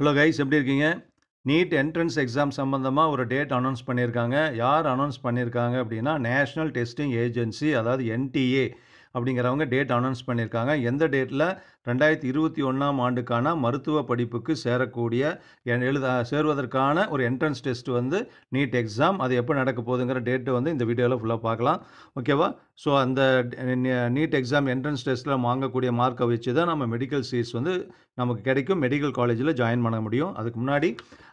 hello guys எப்படி இருக்கீங்க NEET entrance exam சம்மந்தமாக ஒரு டேட் அனௌன்ஸ் பண்ணியிருக்காங்க யார் அனௌன்ஸ் பண்ணியிருக்காங்க அப்படின்னா நேஷ்னல் டெஸ்டிங் ஏஜென்சி அதாவது என்டிஏ அப்படிங்கிறவங்க டேட் அனௌன்ஸ் பண்ணியிருக்காங்க எந்த டேட்டில் ரெண்டாயிரத்தி இருபத்தி ஒன்றாம் ஆண்டுக்கான மருத்துவ படிப்புக்கு சேரக்கூடிய எழுத சேருவதற்கான ஒரு என்ட்ரன்ஸ் டெஸ்ட் வந்து நீட் எக்ஸாம் அது எப்போ நடக்க போகுதுங்கிற டேட்டு வந்து இந்த வீடியோவில் ஃபுல்லாக பார்க்கலாம் ஓகேவா ஸோ அந்த நீட் எக்ஸாம் என்ட்ரன்ஸ் டெஸ்ட்டில் வாங்கக்கூடிய மார்க்கை வச்சு தான் நம்ம மெடிக்கல் சீட்ஸ் வந்து நமக்கு கிடைக்கும் மெடிக்கல் காலேஜில் ஜாயின் பண்ண முடியும் அதுக்கு முன்னாடி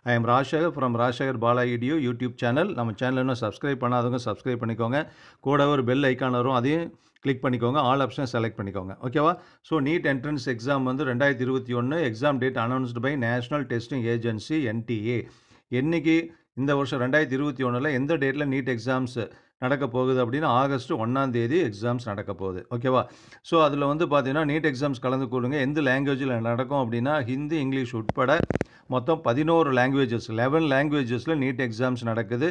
I am Rajekar from Rajekar Bala video YouTube channel நம்ம சேனல் இன்னும் சப்ஸ்கிரைப் பண்ணாதவங்க சப்ஸ்கிரைப் பண்ணிக்கோங்க கூட ஒரு பெல் ஐக்கான் வரும் அதையும் கிளிக் பண்ணிக்கோங்க ஆல் ஆப்ஷன் செலக்ட் பண்ணிக்கோங்க ஓகேவா ஸோ நீட் என்ட்ரன்ஸ் எக்ஸாம் வந்து ரெண்டாயிரத்தி இருபத்தி ஒன்று exam date announced by national testing agency NTA என்றைக்கு இந்த வருஷம் ரெண்டாயிரத்தி இருபத்தி ஒன்றில் எந்த டேட்டில் நீட் எக்ஸாம்ஸ் நடக்க போகுது அப்படின்னா ஆகஸ்ட் ஒன்றாம் தேதி எக்ஸாம்ஸ் நடக்க போகுது ஓகேவா ஸோ அதில் வந்து பார்த்தீங்கன்னா நீட் எக்ஸாம்ஸ் கலந்து கொள்ளுங்க எந்த லாங்குவேஜில் நடக்கும் அப்படின்னா ஹிந்தி இங்கிலீஷ் உட்பட மொத்தம் பதினோரு லாங்குவேஜஸ் லெவன் லாங்குவேஜஸில் நீட் எக்ஸாம்ஸ் நடக்குது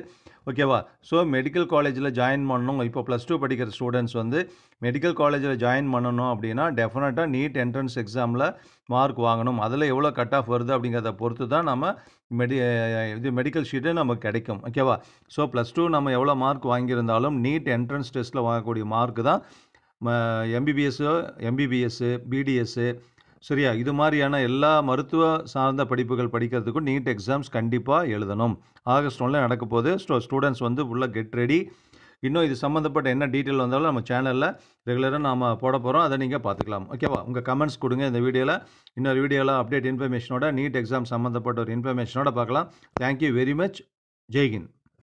ஓகேவா ஸோ மெடிக்கல் காலேஜில் ஜாயின் பண்ணணும் இப்போ ப்ளஸ் டூ படிக்கிற ஸ்டூடெண்ட்ஸ் வந்து மெடிக்கல் காலேஜில் ஜாயின் பண்ணணும் அப்படின்னா டெஃபினட்டாக நீட் என்ட்ரன்ஸ் எக்ஸாமில் மார்க் வாங்கணும் அதில் எவ்வளோ கட் ஆஃப் வருது அப்படிங்கிறத பொறுத்து தான் நம்ம மெடி இது மெடிக்கல் ஷீட்டு நமக்கு கிடைக்கும் ஓகேவா ஸோ ப்ளஸ் டூ நம்ம எவ்வளோ மார்க் வாங்கியிருந்தாலும் நீட் என்ட்ரன்ஸ் டெஸ்ட்டில் வாங்கக்கூடிய மார்க் தான் எம்பிபிஎஸ்ஸு எம்பிபிஎஸ்ஸு பிடிஎஸ்ஸு சரியா இது மாதிரியான எல்லா மருத்துவ சார்ந்த படிப்புகள் படிக்கிறதுக்கும் நீட் எக்ஸாம்ஸ் கண்டிப்பாக எழுதணும் ஆகஸ்ட் ஒன்றில் நடக்க போது ஸ்டோ ஸ்டூடெண்ட்ஸ் வந்து ஃபுல்லாக கெட் ரெடி இன்னும் இது சம்மந்தப்பட்ட என்ன டீட்டெயில் வந்தாலும் நம்ம சேனலில் ரெகுலராக நாம் போட போகிறோம் அதை நீங்கள் பார்த்துக்கலாம் ஓகேவா உங்கள் கமெண்ட்ஸ் கொடுங்க இந்த வீடியோவில் இன்னொரு வீடியோவில் அப்டேட் இன்ஃபர்மேஷனோட நீட் எக்ஸாம் சம்மந்தப்பட்ட ஒரு இன்ஃபர்மேஷனோட பார்க்கலாம் தேங்க்யூ வெரி மச் ஜெய்ஹிந்த்